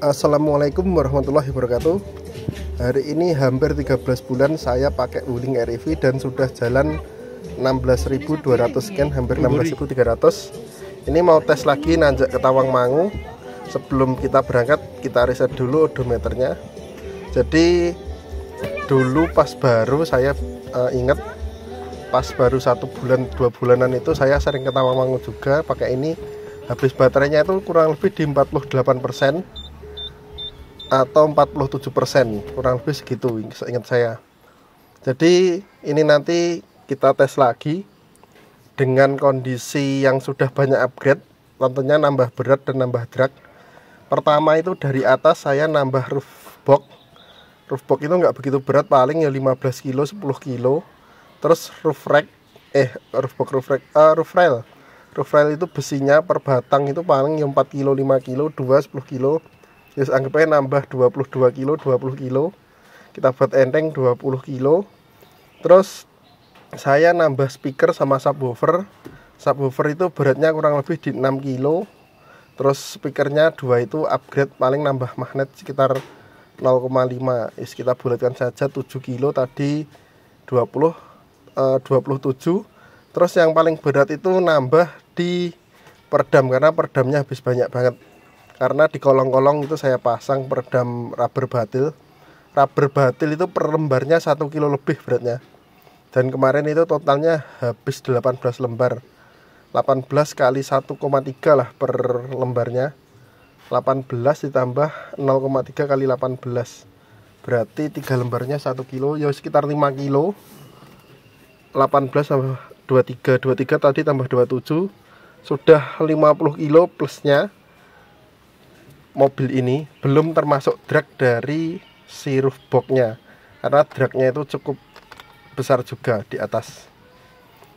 Assalamualaikum warahmatullahi wabarakatuh Hari ini hampir 13 bulan saya pakai Wuling RIV e dan sudah jalan 16.200 sekian hampir 16.300 Ini mau tes lagi nanjak ke Tawang Mangu Sebelum kita berangkat kita riset dulu odometernya Jadi dulu pas baru saya uh, ingat Pas baru satu bulan dua bulanan itu saya sering ke Tawang Mangu juga pakai ini Habis baterainya itu kurang lebih di 48% atau 47 persen kurang lebih segitu seingat saya jadi ini nanti kita tes lagi dengan kondisi yang sudah banyak upgrade tentunya nambah berat dan nambah drag pertama itu dari atas saya nambah roof box roof box itu nggak begitu berat paling ya 15 kilo 10 kilo terus roof rack eh roof box roof rack uh, roof rail roof rail itu besinya per batang itu paling ya 4 kilo 5 kilo 2 10 kilo ya yes, anggapnya nambah 22 kilo 20 kilo kita buat enteng 20 kilo terus saya nambah speaker sama subwoofer subwoofer itu beratnya kurang lebih di 6 kilo terus speakernya dua itu upgrade paling nambah magnet sekitar 0,5 yes, kita bulatkan saja 7 kilo tadi 20 eh, 27 terus yang paling berat itu nambah di perdam karena perdamnya habis banyak banget karena di kolong-kolong itu saya pasang peredam rubber batil rubber batil itu per lembarnya 1 kilo lebih beratnya dan kemarin itu totalnya habis 18 lembar 18 kali 1,3 lah per lembarnya 18 ditambah 0,3 kali 18 berarti 3 lembarnya 1 kilo ya sekitar 5 kilo 18 tambah 23 23 tadi tambah 27 sudah 50 kilo plusnya mobil ini belum termasuk drag dari si nya karena dragnya itu cukup besar juga di atas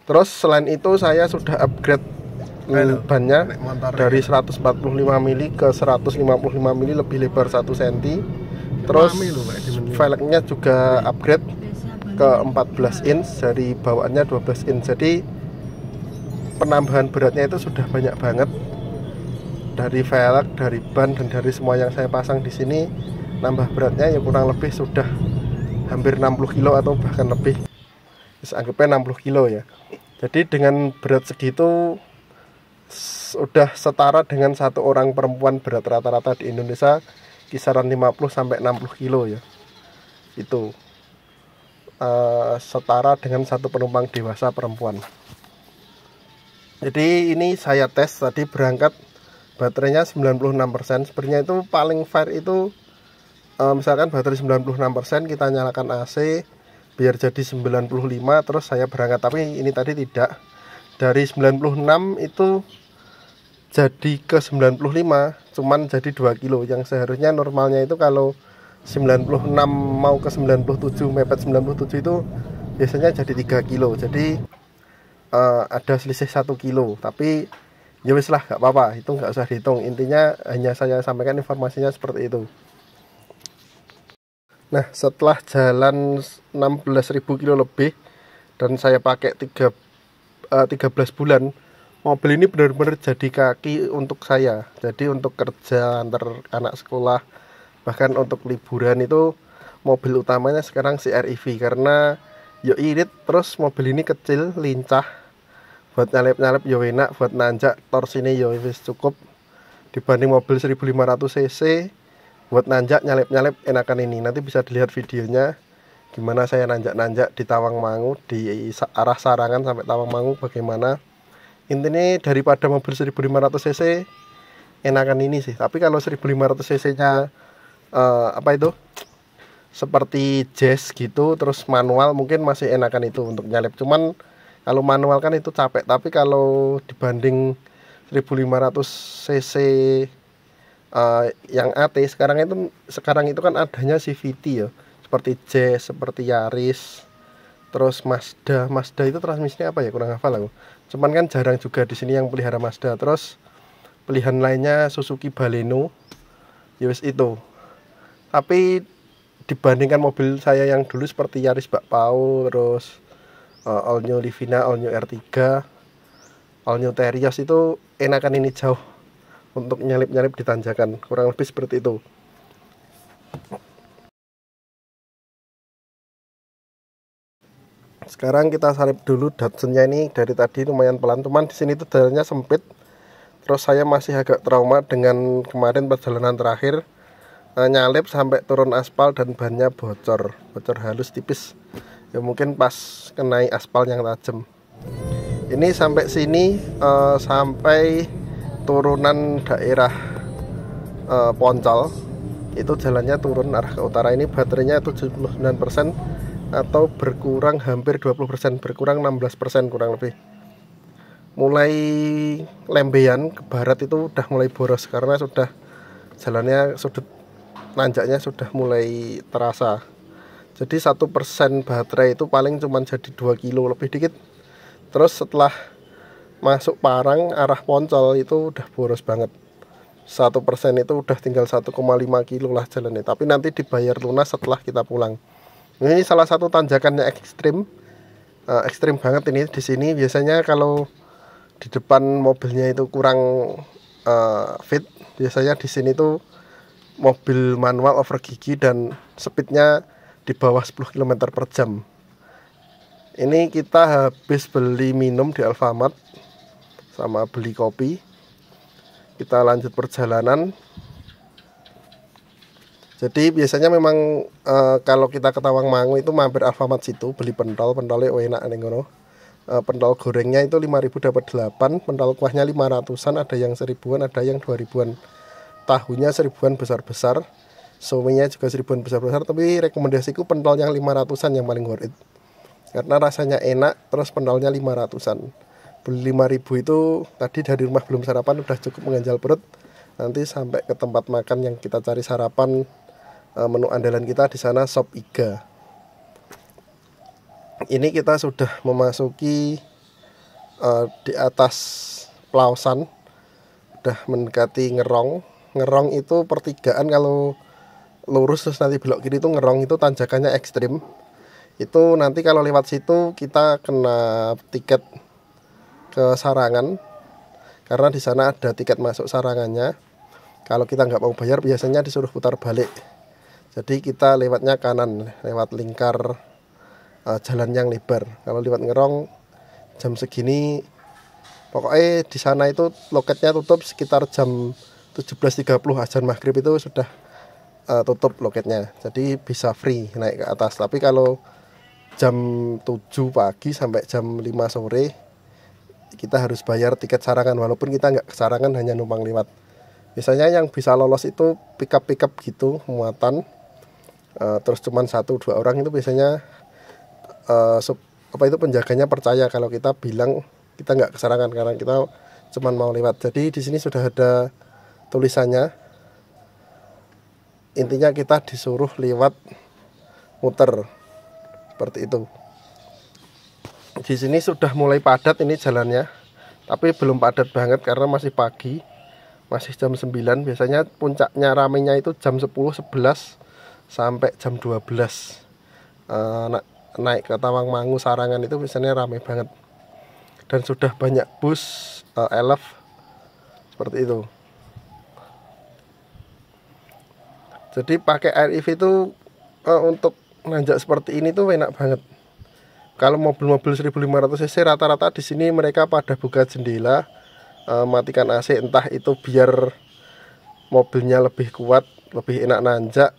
terus selain itu saya sudah upgrade Ayo, bannya ya? dari 145 mm ke 155 mm lebih lebar 1 cm terus velgnya juga upgrade ke 14 inch dari bawaannya 12 inch jadi penambahan beratnya itu sudah banyak banget dari velg, dari ban dan dari semua yang saya pasang di sini nambah beratnya ya kurang lebih sudah hampir 60 kilo atau bahkan lebih Saya anggapnya 60 kilo ya jadi dengan berat segitu sudah setara dengan satu orang perempuan berat rata-rata di Indonesia kisaran 50 sampai 60 kilo ya itu uh, setara dengan satu penumpang dewasa perempuan jadi ini saya tes tadi berangkat baterainya 96% sepertinya itu paling fair itu e, misalkan baterai 96% kita nyalakan AC biar jadi 95 terus saya berangkat tapi ini tadi tidak dari 96 itu jadi ke 95 cuman jadi 2 kilo yang seharusnya normalnya itu kalau 96 mau ke 97 mepet 97 itu biasanya jadi 3 kilo jadi uh, ada selisih 1 kilo tapi ya wis lah nggak apa-apa itu nggak usah dihitung intinya hanya saya sampaikan informasinya seperti itu nah setelah jalan 16.000 kilo lebih dan saya pakai 3, uh, 13 bulan mobil ini benar-benar jadi kaki untuk saya jadi untuk kerja antar anak sekolah bahkan untuk liburan itu mobil utamanya sekarang si RIV e karena yuk irit terus mobil ini kecil lincah buat nyalip-nyalip yo enak buat nanjak tors yo wis cukup dibanding mobil 1500 cc buat nanjak nyalip-nyalip enakan ini nanti bisa dilihat videonya gimana saya nanjak-nanjak di Tawang Mangu di arah Sarangan sampai Tawang Mangu bagaimana intinya daripada mobil 1500 cc enakan ini sih tapi kalau 1500 cc nya uh, apa itu seperti jazz gitu terus manual mungkin masih enakan itu untuk nyalip cuman kalau manual kan itu capek tapi kalau dibanding 1500 cc uh, yang AT sekarang itu sekarang itu kan adanya CVT ya seperti J seperti Yaris terus Mazda Mazda itu transmisinya apa ya kurang hafal aku cuman kan jarang juga di sini yang pelihara Mazda terus pilihan lainnya Suzuki Baleno yes ya itu tapi dibandingkan mobil saya yang dulu seperti Yaris Bakpao terus uh, all new Livina, all new R3, all new Terios itu enakan ini jauh untuk nyalip-nyalip di tanjakan, kurang lebih seperti itu. Sekarang kita salip dulu Datsunnya ini dari tadi lumayan pelan, cuman di sini tuh jalannya sempit. Terus saya masih agak trauma dengan kemarin perjalanan terakhir eh, nyalip sampai turun aspal dan bannya bocor, bocor halus tipis ya mungkin pas kenai aspal yang tajam ini sampai sini uh, sampai turunan daerah uh, Poncol itu jalannya turun arah ke utara ini baterainya 79% atau berkurang hampir 20% berkurang 16% kurang lebih mulai lembeyan ke barat itu udah mulai boros karena sudah jalannya sudut nanjaknya sudah mulai terasa jadi satu persen baterai itu paling cuma jadi 2 kilo lebih dikit terus setelah masuk parang arah poncol itu udah boros banget satu persen itu udah tinggal 1,5 kilo lah jalannya tapi nanti dibayar lunas setelah kita pulang ini salah satu tanjakannya ekstrim uh, ekstrim banget ini di sini biasanya kalau di depan mobilnya itu kurang uh, fit biasanya di sini tuh mobil manual over gigi dan speednya di bawah 10 km per jam ini kita habis beli minum di Alfamart sama beli kopi kita lanjut perjalanan jadi biasanya memang e, kalau kita ke Tawangmangu itu mampir Alfamart situ beli pentol, pentolnya enak ning ngono. E, pentol gorengnya itu 5000 dapat 8, pentol kuahnya 500-an, ada yang seribuan, ada yang 2000-an. Tahunya seribuan besar-besar. Suaminya juga seribuan besar-besar, tapi rekomendasiku pentol yang 500-an yang paling worth it. Karena rasanya enak, terus pentolnya 500-an. Beli 5000 itu tadi dari rumah belum sarapan udah cukup mengganjal perut. Nanti sampai ke tempat makan yang kita cari sarapan eh, menu andalan kita di sana sop iga. Ini kita sudah memasuki uh, di atas pelausan udah mendekati ngerong ngerong itu pertigaan kalau lurus terus nanti belok kiri itu ngerong itu tanjakannya ekstrim itu nanti kalau lewat situ kita kena tiket ke sarangan karena di sana ada tiket masuk sarangannya kalau kita nggak mau bayar biasanya disuruh putar balik jadi kita lewatnya kanan lewat lingkar uh, jalan yang lebar kalau lewat ngerong jam segini pokoknya di sana itu loketnya tutup sekitar jam 17.30 azan maghrib itu sudah uh, tutup loketnya jadi bisa free naik ke atas tapi kalau jam 7 pagi sampai jam 5 sore kita harus bayar tiket sarangan walaupun kita nggak ke sarangan hanya numpang lewat biasanya yang bisa lolos itu pickup pickup gitu muatan uh, terus cuman satu dua orang itu biasanya uh, eh, sub, apa itu penjaganya percaya kalau kita bilang kita nggak keserangan karena kita cuman mau lewat jadi di sini sudah ada tulisannya intinya kita disuruh lewat muter seperti itu di sini sudah mulai padat ini jalannya tapi belum padat banget karena masih pagi masih jam 9 biasanya puncaknya ramenya itu jam 10 11 sampai jam 12 uh, eh, na naik ke Tawang Mangu Sarangan itu biasanya ramai banget dan sudah banyak bus uh, elf seperti itu jadi pakai air ev itu uh, untuk nanjak seperti ini tuh enak banget kalau mobil-mobil 1500 cc rata-rata di sini mereka pada buka jendela uh, matikan AC entah itu biar mobilnya lebih kuat lebih enak nanjak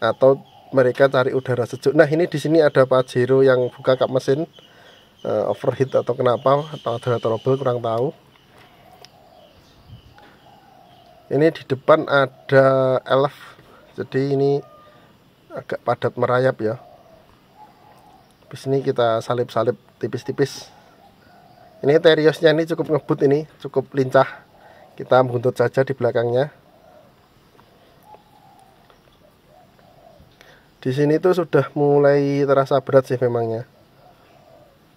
atau mereka cari udara sejuk nah ini di sini ada Pajero yang buka kap mesin uh, overheat atau kenapa atau ada trouble kurang tahu ini di depan ada elf jadi ini agak padat merayap ya habis ini kita salip-salip tipis-tipis ini teriosnya ini cukup ngebut ini cukup lincah kita buntut saja di belakangnya di sini tuh sudah mulai terasa berat sih memangnya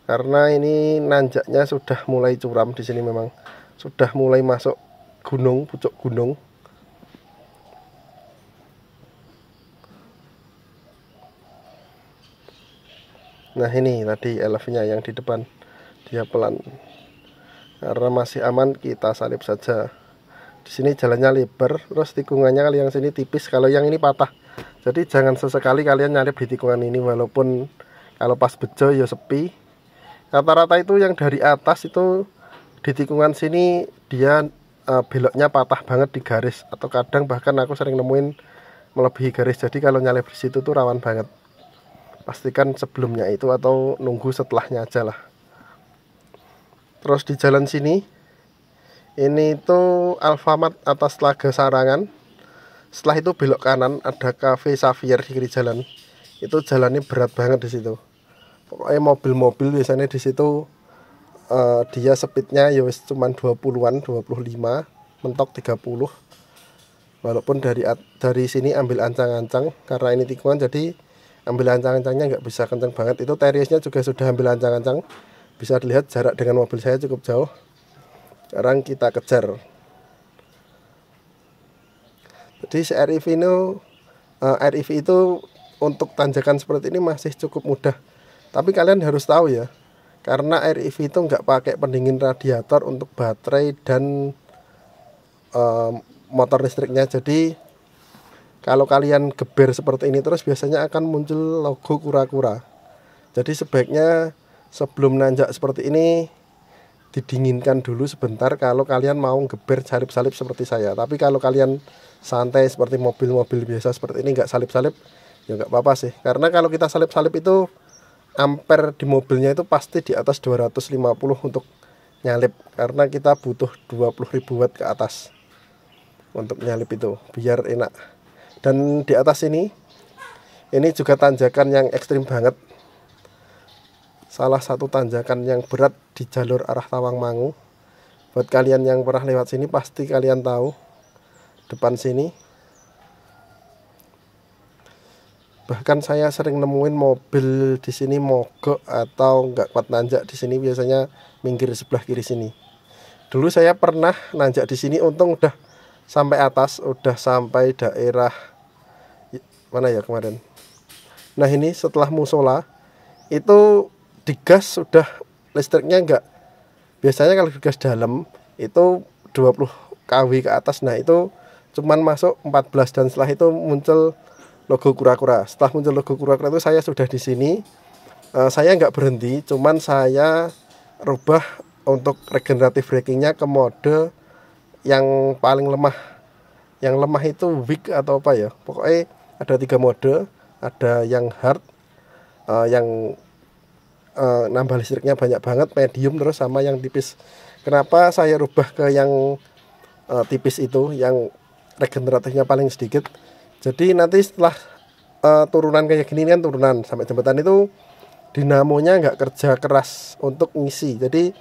karena ini nanjaknya sudah mulai curam di sini memang sudah mulai masuk gunung pucuk gunung nah ini tadi elfnya yang di depan dia pelan karena masih aman kita salip saja di sini jalannya lebar terus tikungannya kali yang sini tipis kalau yang ini patah jadi jangan sesekali kalian nyalip di tikungan ini walaupun kalau pas bejo ya sepi rata-rata itu yang dari atas itu di tikungan sini dia uh, beloknya patah banget di garis atau kadang bahkan aku sering nemuin melebihi garis jadi kalau nyalip di situ tuh rawan banget pastikan sebelumnya itu atau nunggu setelahnya aja lah terus di jalan sini ini itu Alfamart atas Laga Sarangan setelah itu belok kanan ada cafe Xavier di kiri jalan itu jalannya berat banget di situ pokoknya mobil-mobil biasanya di situ uh, dia speednya ya wis 20-an 25 mentok 30 walaupun dari dari sini ambil ancang-ancang karena ini tikungan jadi ambil ancang-ancangnya nggak bisa kencang banget itu teriesnya juga sudah ambil ancang-ancang bisa dilihat jarak dengan mobil saya cukup jauh sekarang kita kejar jadi si ini uh, eh, RIV itu untuk tanjakan seperti ini masih cukup mudah tapi kalian harus tahu ya karena RIV itu nggak pakai pendingin radiator untuk baterai dan um, motor listriknya jadi kalau kalian geber seperti ini terus biasanya akan muncul logo kura-kura. Jadi sebaiknya sebelum nanjak seperti ini didinginkan dulu sebentar kalau kalian mau geber salip-salip seperti saya. Tapi kalau kalian santai seperti mobil-mobil biasa seperti ini nggak salip-salip ya nggak apa-apa sih. Karena kalau kita salip-salip itu ampere di mobilnya itu pasti di atas 250 untuk nyalip karena kita butuh 20.000 watt ke atas untuk nyalip itu biar enak dan di atas ini ini juga tanjakan yang ekstrim banget salah satu tanjakan yang berat di jalur arah Tawangmangu buat kalian yang pernah lewat sini pasti kalian tahu depan sini bahkan saya sering nemuin mobil di sini mogok atau nggak kuat nanjak di sini biasanya minggir sebelah kiri sini dulu saya pernah nanjak di sini untung udah sampai atas udah sampai daerah mana ya kemarin nah ini setelah musola itu digas sudah listriknya enggak biasanya kalau digas dalam itu 20 kW ke atas nah itu cuman masuk 14 dan setelah itu muncul logo kura-kura setelah muncul logo kura-kura itu saya sudah di sini uh, saya enggak berhenti cuman saya rubah untuk regenerative breakingnya ke mode yang paling lemah yang lemah itu weak atau apa ya pokoknya ada tiga mode ada yang hard uh, yang uh, nambah listriknya banyak banget medium terus sama yang tipis kenapa saya rubah ke yang uh, tipis itu yang regeneratifnya paling sedikit jadi nanti setelah uh, turunan kayak gini kan turunan sampai jembatan itu dinamonya nggak kerja keras untuk ngisi jadi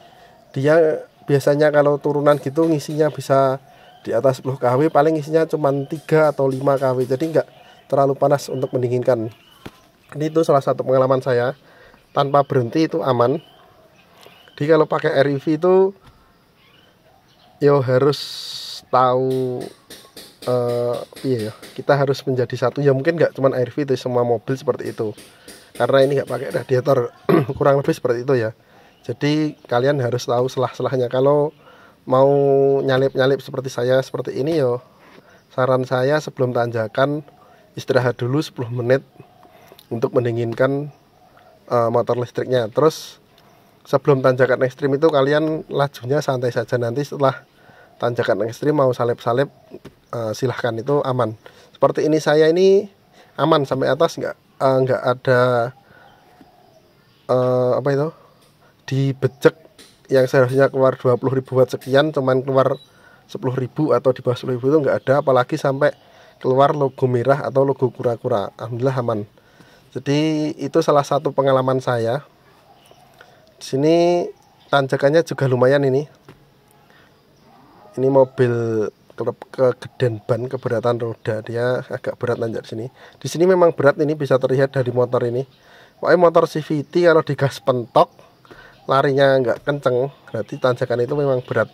dia biasanya kalau turunan gitu ngisinya bisa di atas 10 kW paling isinya cuma 3 atau 5 kW jadi nggak terlalu panas untuk mendinginkan ini itu salah satu pengalaman saya tanpa berhenti itu aman jadi kalau pakai RIV e itu yo harus tahu uh, iya ya, kita harus menjadi satu ya mungkin nggak cuma RV e itu semua mobil seperti itu karena ini nggak pakai radiator kurang lebih seperti itu ya jadi kalian harus tahu selah-selahnya kalau mau nyalip-nyalip seperti saya seperti ini yo saran saya sebelum tanjakan istirahat dulu 10 menit untuk mendinginkan uh, motor listriknya terus sebelum tanjakan ekstrim itu kalian lajunya santai saja nanti setelah tanjakan ekstrim mau salip-salip uh, silahkan itu aman seperti ini saya ini aman sampai atas nggak uh, nggak ada uh, apa itu Dibecek yang seharusnya keluar 20.000 watt sekian cuman keluar 10.000 atau di bawah 10.000 itu nggak ada apalagi sampai keluar logo merah atau logo kura-kura alhamdulillah aman jadi itu salah satu pengalaman saya di sini tanjakannya juga lumayan ini ini mobil klub ke ban keberatan roda dia agak berat nanjak sini di sini memang berat ini bisa terlihat dari motor ini pokoknya motor CVT kalau digas pentok larinya nggak kenceng berarti tanjakan itu memang berat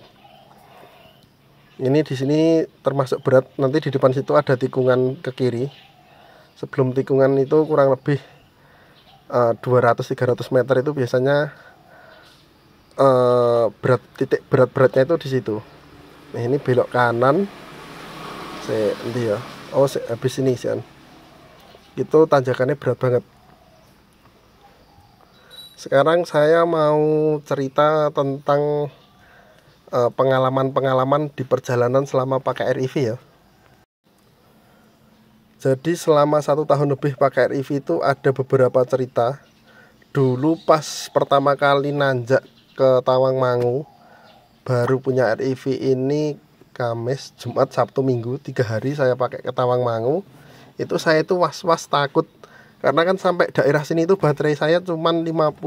ini di sini termasuk berat nanti di depan situ ada tikungan ke kiri sebelum tikungan itu kurang lebih uh, eh, 200-300 meter itu biasanya uh, berat titik berat beratnya itu di situ nah ini belok kanan saya nanti ya oh se, habis ini sih itu tanjakannya berat banget sekarang saya mau cerita tentang Eh, pengalaman-pengalaman di perjalanan selama pakai RIV e ya. Jadi selama satu tahun lebih pakai RIV e itu ada beberapa cerita. Dulu pas pertama kali nanjak ke Tawangmangu, baru punya RIV e ini Kamis, Jumat, Sabtu, Minggu, tiga hari saya pakai ke Tawangmangu. Itu saya itu was-was takut karena kan sampai daerah sini itu baterai saya cuma 55%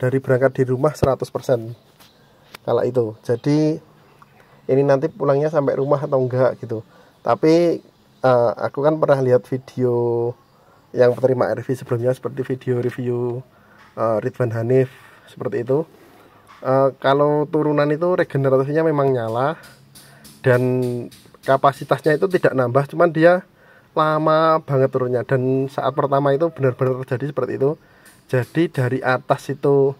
dari berangkat di rumah 100% kalau itu jadi ini nanti pulangnya sampai rumah atau enggak gitu tapi uh, aku kan pernah lihat video yang terima RV sebelumnya seperti video review uh, Ridwan Hanif seperti itu uh, kalau turunan itu regenerasinya memang nyala dan kapasitasnya itu tidak nambah cuman dia lama banget turunnya dan saat pertama itu benar-benar terjadi seperti itu jadi dari atas itu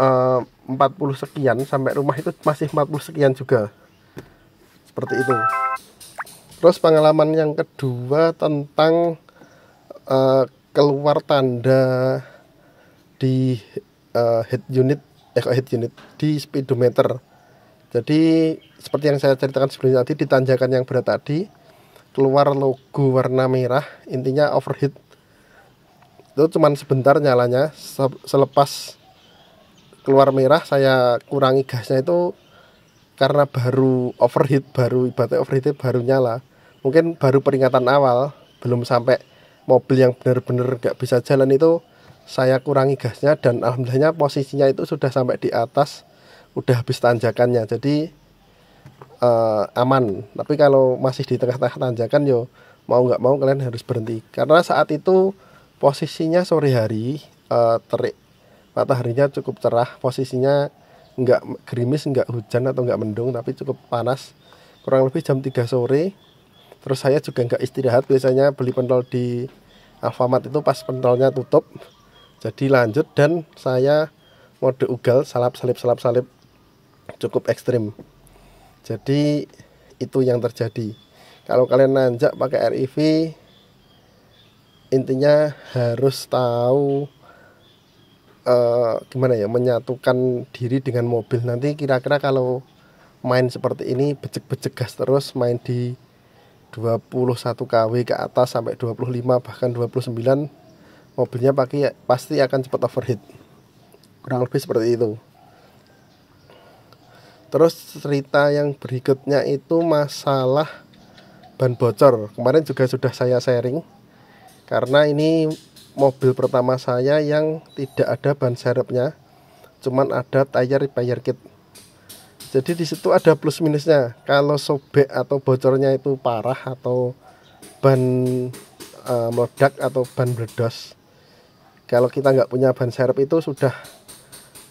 Eh, uh, 40 sekian sampai rumah itu masih 40 sekian juga seperti itu terus pengalaman yang kedua tentang uh, keluar tanda di uh, head unit eh head unit di speedometer jadi seperti yang saya ceritakan sebelumnya tadi di tanjakan yang berat tadi keluar logo warna merah intinya overheat itu cuman sebentar nyalanya selepas keluar merah saya kurangi gasnya itu karena baru overheat baru ibaratnya overheat baru nyala mungkin baru peringatan awal belum sampai mobil yang benar-benar gak bisa jalan itu saya kurangi gasnya dan alhamdulillahnya posisinya itu sudah sampai di atas udah habis tanjakannya jadi uh, aman tapi kalau masih di tengah-tengah tanjakan yo mau nggak mau kalian harus berhenti karena saat itu posisinya sore hari uh, terik mataharinya cukup cerah posisinya nggak gerimis nggak hujan atau nggak mendung tapi cukup panas kurang lebih jam 3 sore terus saya juga nggak istirahat biasanya beli pentol di Alfamart itu pas pentolnya tutup jadi lanjut dan saya mode ugal salap salip salap salip cukup ekstrim jadi itu yang terjadi kalau kalian nanjak pakai RIV intinya harus tahu Eh, gimana ya menyatukan diri dengan mobil nanti kira-kira kalau main seperti ini becek-becek gas terus main di 21 kW ke atas sampai 25 bahkan 29 mobilnya pakai ya, pasti akan cepat overheat kurang lebih seperti itu terus cerita yang berikutnya itu masalah ban bocor kemarin juga sudah saya sharing karena ini mobil pertama saya yang tidak ada ban serepnya cuman ada tire repair kit jadi disitu ada plus minusnya kalau sobek atau bocornya itu parah atau ban uh, meledak atau ban berdos kalau kita nggak punya ban serep itu sudah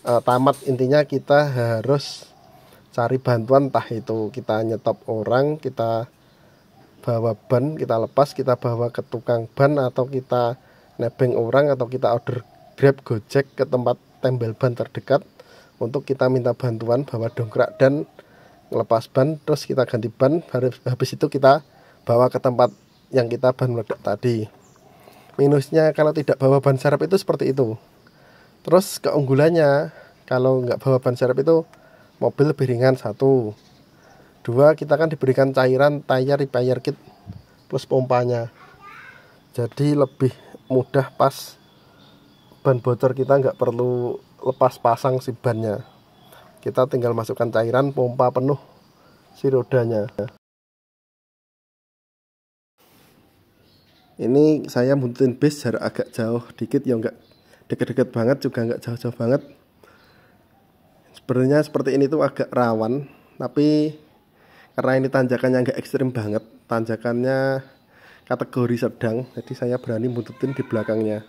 uh, tamat intinya kita harus cari bantuan entah itu kita nyetop orang kita bawa ban kita lepas kita bawa ke tukang ban atau kita nebeng orang atau kita order Grab Gojek ke tempat tembel ban terdekat untuk kita minta bantuan bawa dongkrak dan lepas ban terus kita ganti ban habis itu kita bawa ke tempat yang kita ban meledak tadi minusnya kalau tidak bawa ban serep itu seperti itu terus keunggulannya kalau nggak bawa ban serep itu mobil lebih ringan satu dua kita kan diberikan cairan tire repair kit plus pompanya jadi lebih mudah pas ban bocor kita nggak perlu lepas pasang si bannya kita tinggal masukkan cairan pompa penuh si rodanya ini saya muntin bis jarak agak jauh dikit ya nggak deket-deket banget juga nggak jauh-jauh banget sebenarnya seperti ini tuh agak rawan tapi karena ini tanjakannya nggak ekstrim banget tanjakannya kategori sedang jadi saya berani buntutin di belakangnya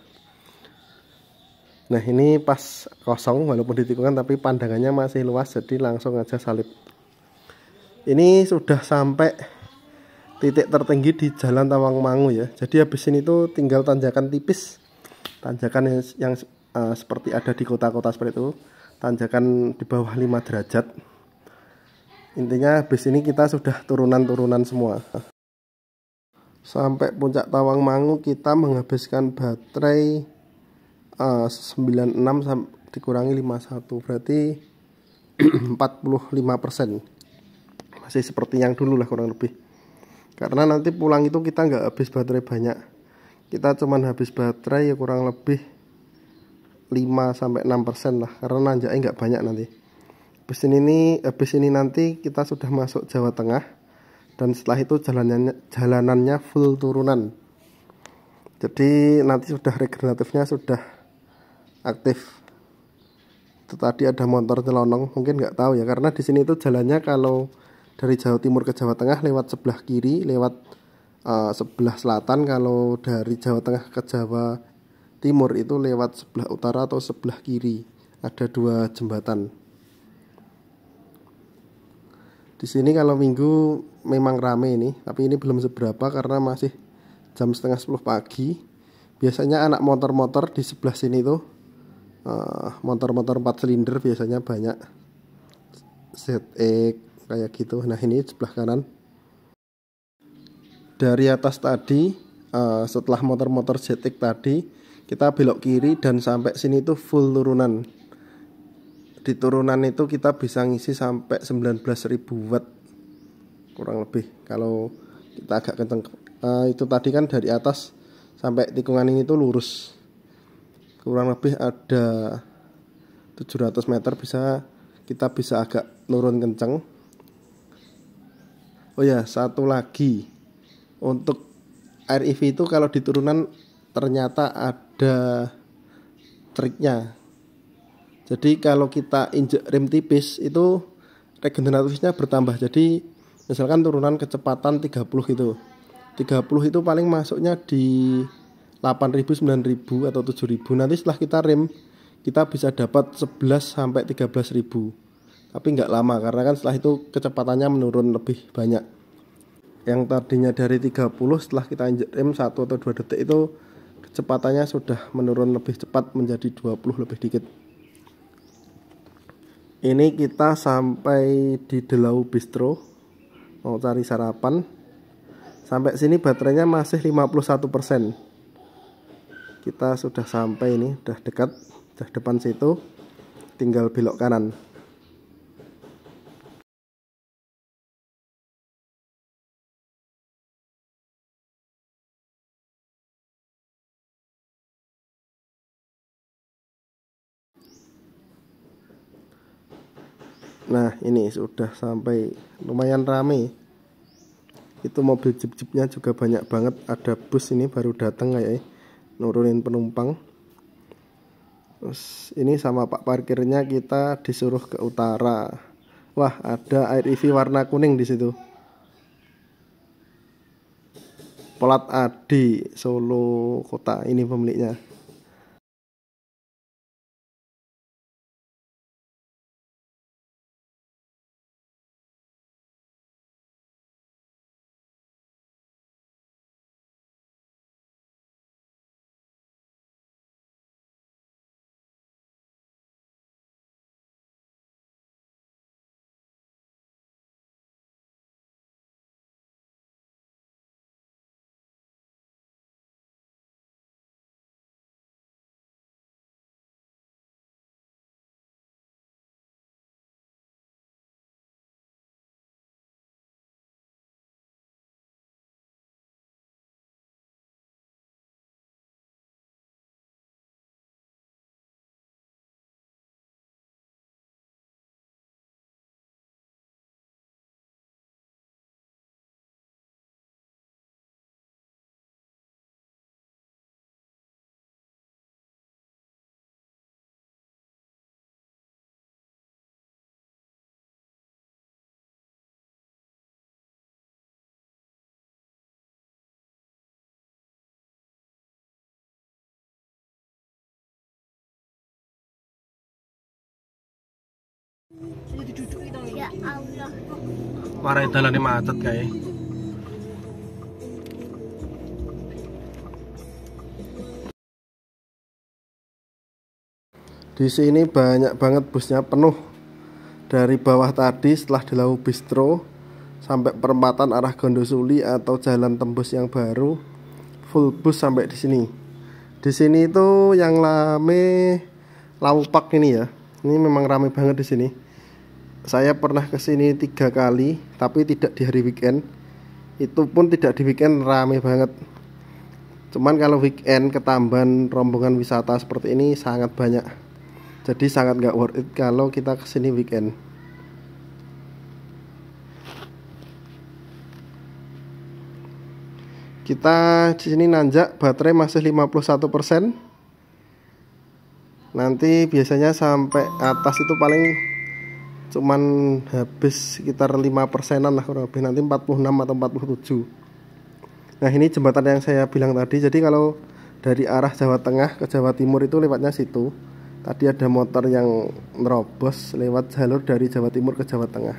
nah ini pas kosong walaupun ditikungan tapi pandangannya masih luas jadi langsung aja salib ini sudah sampai titik tertinggi di jalan Tawangmangu ya jadi habis ini tuh tinggal tanjakan tipis tanjakan yang, yang uh, seperti ada di kota-kota seperti itu tanjakan di bawah 5 derajat intinya habis ini kita sudah turunan-turunan semua sampai puncak Tawang Mangu kita menghabiskan baterai uh, eh, 96 dikurangi 51 berarti 45% masih seperti yang dulu lah kurang lebih karena nanti pulang itu kita nggak habis baterai banyak kita cuman habis baterai ya kurang lebih 5 sampai 6 persen lah karena nanjaknya nggak banyak nanti habis ini habis ini nanti kita sudah masuk Jawa Tengah dan setelah itu jalanannya jalanannya full turunan jadi nanti sudah regeneratifnya sudah aktif itu tadi ada motor celonong mungkin nggak tahu ya karena di sini itu jalannya kalau dari Jawa Timur ke Jawa Tengah lewat sebelah kiri lewat uh, sebelah selatan kalau dari Jawa Tengah ke Jawa Timur itu lewat sebelah utara atau sebelah kiri ada dua jembatan di sini kalau minggu memang rame ini tapi ini belum seberapa karena masih jam setengah 10 pagi biasanya anak motor-motor di sebelah sini tuh eh, motor-motor uh, 4 silinder biasanya banyak ZX e kayak gitu nah ini sebelah kanan dari atas tadi uh, setelah motor-motor ZX e tadi kita belok kiri dan sampai sini tuh full turunan di turunan itu kita bisa ngisi sampai 19.000 watt kurang lebih kalau kita agak kenceng uh, eh, itu tadi kan dari atas sampai tikungan ini itu lurus kurang lebih ada 700 meter bisa kita bisa agak turun kenceng oh ya satu lagi untuk RIV itu kalau di turunan ternyata ada triknya jadi kalau kita injek rem tipis itu regeneratifnya bertambah jadi misalkan turunan kecepatan 30 gitu 30 itu paling masuknya di 8000 9000 atau 7000 nanti setelah kita rem kita bisa dapat 11 sampai 13000 tapi nggak lama karena kan setelah itu kecepatannya menurun lebih banyak yang tadinya dari 30 setelah kita injek rem 1 atau 2 detik itu kecepatannya sudah menurun lebih cepat menjadi 20 lebih dikit ini kita sampai di Delau Bistro mau cari sarapan sampai sini baterainya masih 51% kita sudah sampai ini udah dekat udah depan situ tinggal belok kanan Nah ini sudah sampai lumayan rame Itu mobil jeep-jeepnya juga banyak banget Ada bus ini baru datang kayaknya Nurunin penumpang Terus ini sama pak parkirnya kita disuruh ke utara Wah ada air IV warna kuning di situ. Pelat Adi Solo Kota ini pemiliknya Para ya Allah. ni matat kay. Di sini banyak banget busnya penuh. Dari bawah tadi setelah di Lau Bistro sampai perempatan arah Gondosuli atau jalan tembus yang baru full bus sampai di sini. Di sini itu yang rame pak ini ya. Ini memang rame banget di sini saya pernah ke sini tiga kali tapi tidak di hari weekend itu pun tidak di weekend rame banget cuman kalau weekend ketambahan rombongan wisata seperti ini sangat banyak jadi sangat nggak worth it kalau kita ke sini weekend kita di sini nanjak baterai masih 51% nanti biasanya sampai atas itu paling cuman habis sekitar 5 persenan lah kurang lebih nanti 46 atau 47 nah ini jembatan yang saya bilang tadi jadi kalau dari arah Jawa Tengah ke Jawa Timur itu lewatnya situ tadi ada motor yang nerobos lewat jalur dari Jawa Timur ke Jawa Tengah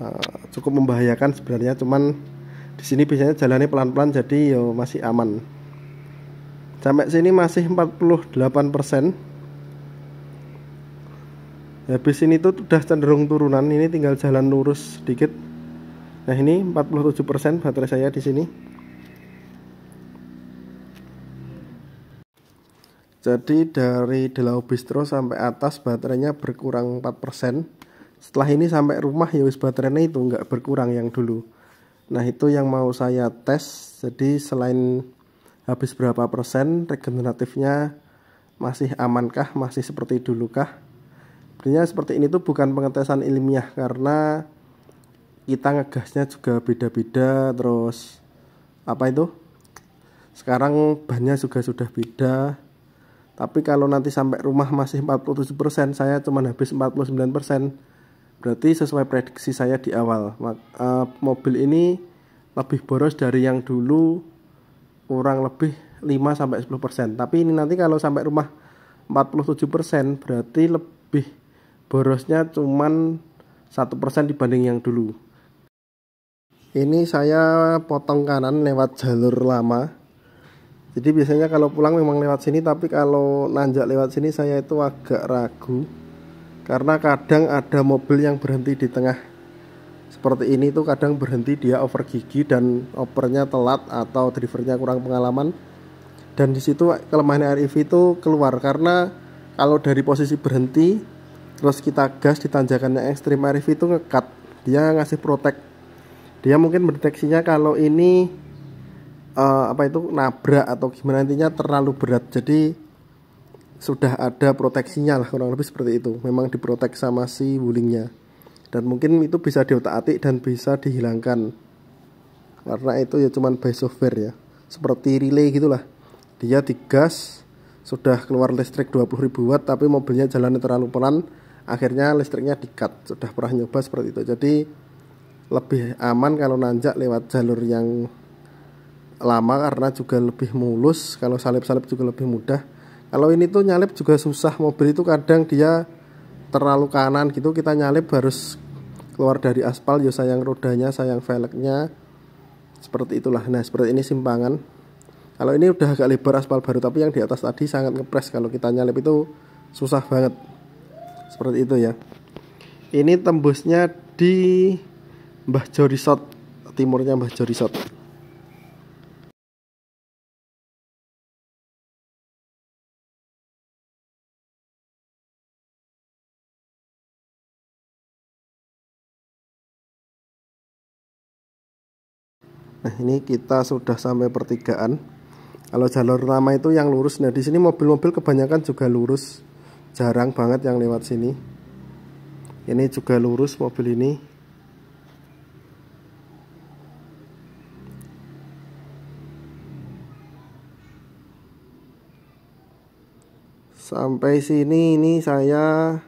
uh, cukup membahayakan sebenarnya cuman di sini biasanya jalannya pelan-pelan jadi yo ya masih aman sampai sini masih 48 persen habis ini tuh sudah cenderung turunan ini tinggal jalan lurus sedikit nah ini 47% baterai saya di sini jadi dari Delau Bistro sampai atas baterainya berkurang 4% setelah ini sampai rumah ya wis baterainya itu nggak berkurang yang dulu nah itu yang mau saya tes jadi selain habis berapa persen regeneratifnya masih amankah masih seperti dulu kah sebenarnya seperti ini tuh bukan pengetesan ilmiah karena kita ngegasnya juga beda-beda terus apa itu sekarang banyak juga sudah beda tapi kalau nanti sampai rumah masih 47% saya cuma habis 49% berarti sesuai prediksi saya di awal eh, mobil ini lebih boros dari yang dulu kurang lebih 5 sampai 10%. Tapi ini nanti kalau sampai rumah 47% berarti lebih borosnya cuman satu persen dibanding yang dulu ini saya potong kanan lewat jalur lama jadi biasanya kalau pulang memang lewat sini tapi kalau nanjak lewat sini saya itu agak ragu karena kadang ada mobil yang berhenti di tengah seperti ini tuh kadang berhenti dia over gigi dan opernya telat atau drivernya kurang pengalaman dan disitu kelemahan RIV itu keluar karena kalau dari posisi berhenti terus kita gas di tanjakan yang ekstrim Arif itu ngekat dia ngasih protek dia mungkin mendeteksinya kalau ini uh, apa itu nabrak atau gimana intinya terlalu berat jadi sudah ada proteksinya lah kurang lebih seperti itu memang diprotek sama si wulingnya dan mungkin itu bisa diotak-atik dan bisa dihilangkan karena itu ya cuman by software ya seperti relay gitulah dia digas sudah keluar listrik 20.000 watt tapi mobilnya jalannya terlalu pelan akhirnya listriknya dikat sudah pernah nyoba seperti itu jadi lebih aman kalau nanjak lewat jalur yang lama karena juga lebih mulus kalau salip-salip juga lebih mudah kalau ini tuh nyalip juga susah mobil itu kadang dia terlalu kanan gitu kita nyalip harus keluar dari aspal ya sayang rodanya sayang velgnya seperti itulah nah seperti ini simpangan kalau ini udah agak lebar aspal baru tapi yang di atas tadi sangat ngepres kalau kita nyalip itu susah banget seperti itu ya ini tembusnya di Mbah Jo timurnya Mbah Jo Nah ini kita sudah sampai pertigaan. Kalau jalur lama itu yang lurus. Nah di sini mobil-mobil kebanyakan juga lurus jarang banget yang lewat sini ini juga lurus mobil ini sampai sini ini saya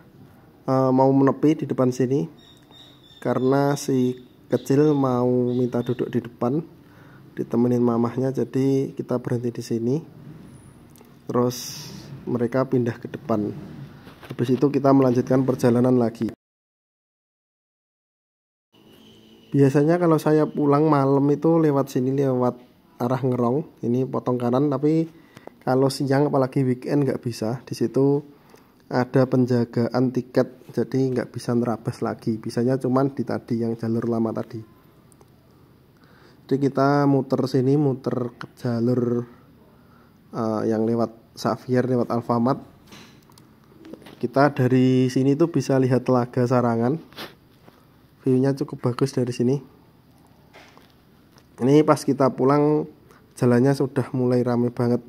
uh, mau menepi di depan sini karena si kecil mau minta duduk di depan ditemenin mamahnya jadi kita berhenti di sini terus mereka pindah ke depan Habis itu kita melanjutkan perjalanan lagi. Biasanya kalau saya pulang malam itu lewat sini lewat arah ngerong, ini potong kanan tapi kalau siang apalagi weekend nggak bisa. Di situ ada penjagaan tiket jadi nggak bisa nerabas lagi. Bisanya cuman di tadi yang jalur lama tadi. Jadi kita muter sini, muter ke jalur uh, yang lewat Xavier, lewat Alfamart kita dari sini tuh bisa lihat telaga sarangan viewnya cukup bagus dari sini ini pas kita pulang jalannya sudah mulai rame banget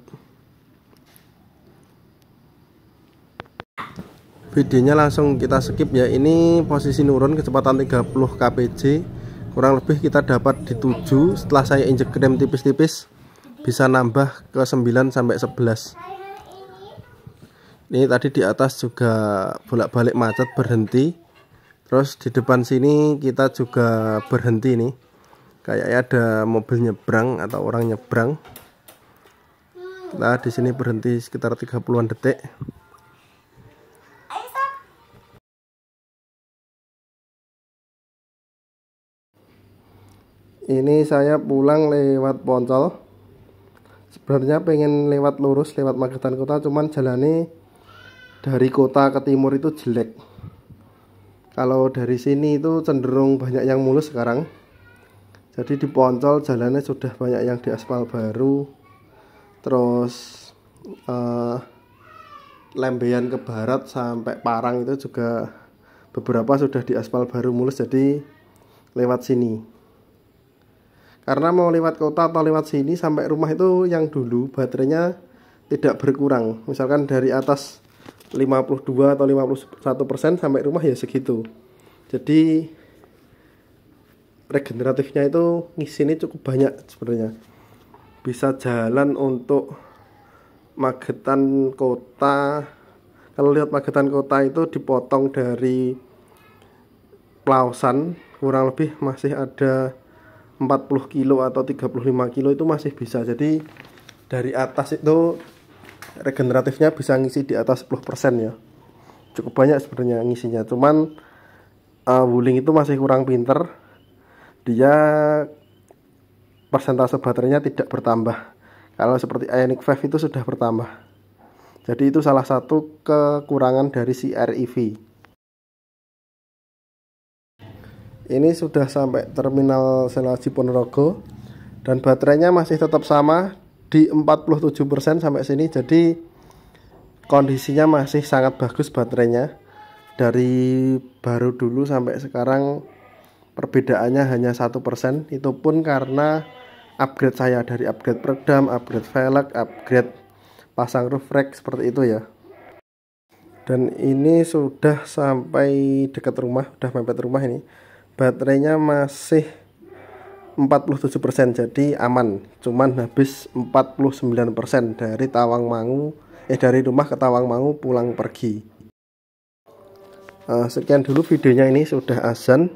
videonya langsung kita skip ya ini posisi nurun kecepatan 30 kpj kurang lebih kita dapat di 7 setelah saya injek rem tipis-tipis bisa nambah ke 9 sampai 11 ini tadi di atas juga bolak-balik macet berhenti terus di depan sini kita juga berhenti nih kayaknya ada mobil nyebrang atau orang nyebrang kita di sini berhenti sekitar 30-an detik ini saya pulang lewat Poncol sebenarnya pengen lewat lurus lewat Magetan Kota cuman jalani dari kota ke timur itu jelek kalau dari sini itu cenderung banyak yang mulus sekarang jadi di Poncol jalannya sudah banyak yang di aspal baru terus uh, eh, lembeyan ke barat sampai Parang itu juga beberapa sudah di aspal baru mulus jadi lewat sini karena mau lewat kota atau lewat sini sampai rumah itu yang dulu baterainya tidak berkurang misalkan dari atas 52 atau 51 persen sampai rumah ya segitu jadi regeneratifnya itu ini cukup banyak sebenarnya bisa jalan untuk Magetan kota kalau lihat Magetan kota itu dipotong dari Plausan kurang lebih masih ada 40 kilo atau 35 kilo itu masih bisa jadi dari atas itu regeneratifnya bisa ngisi di atas 10% ya cukup banyak sebenarnya ngisinya cuman uh, eh, Wuling itu masih kurang pinter dia persentase baterainya tidak bertambah kalau seperti ionic 5 itu sudah bertambah jadi itu salah satu kekurangan dari si REV ini sudah sampai terminal Selaji Ponorogo dan baterainya masih tetap sama di 47% sampai sini jadi kondisinya masih sangat bagus baterainya dari baru dulu sampai sekarang perbedaannya hanya satu persen itu pun karena upgrade saya dari upgrade peredam, upgrade velg, upgrade pasang roof rack seperti itu ya dan ini sudah sampai dekat rumah udah mepet rumah ini baterainya masih 47% jadi aman cuman habis 49% dari Tawang Mangu eh dari rumah ke Tawang Mangu pulang pergi uh, sekian dulu videonya ini sudah azan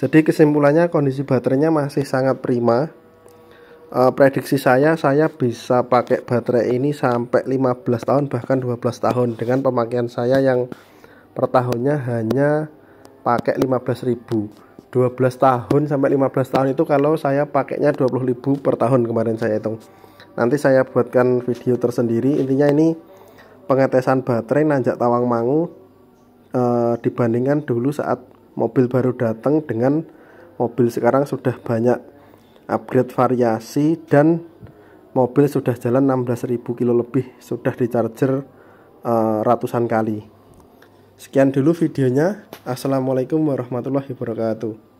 jadi kesimpulannya kondisi baterainya masih sangat prima eh, prediksi saya saya bisa pakai baterai ini sampai 15 tahun bahkan 12 tahun dengan pemakaian saya yang per tahunnya hanya pakai 15.000 12 tahun sampai 15 tahun itu kalau saya pakainya 20.000 per tahun kemarin saya hitung. Nanti saya buatkan video tersendiri. Intinya ini pengetesan baterai nanjak Tawang Mangu e, dibandingkan dulu saat mobil baru datang dengan mobil sekarang sudah banyak upgrade variasi dan mobil sudah jalan 16.000 kilo lebih sudah di charger e, ratusan kali. Sekian dulu videonya. Assalamualaikum warahmatullahi wabarakatuh.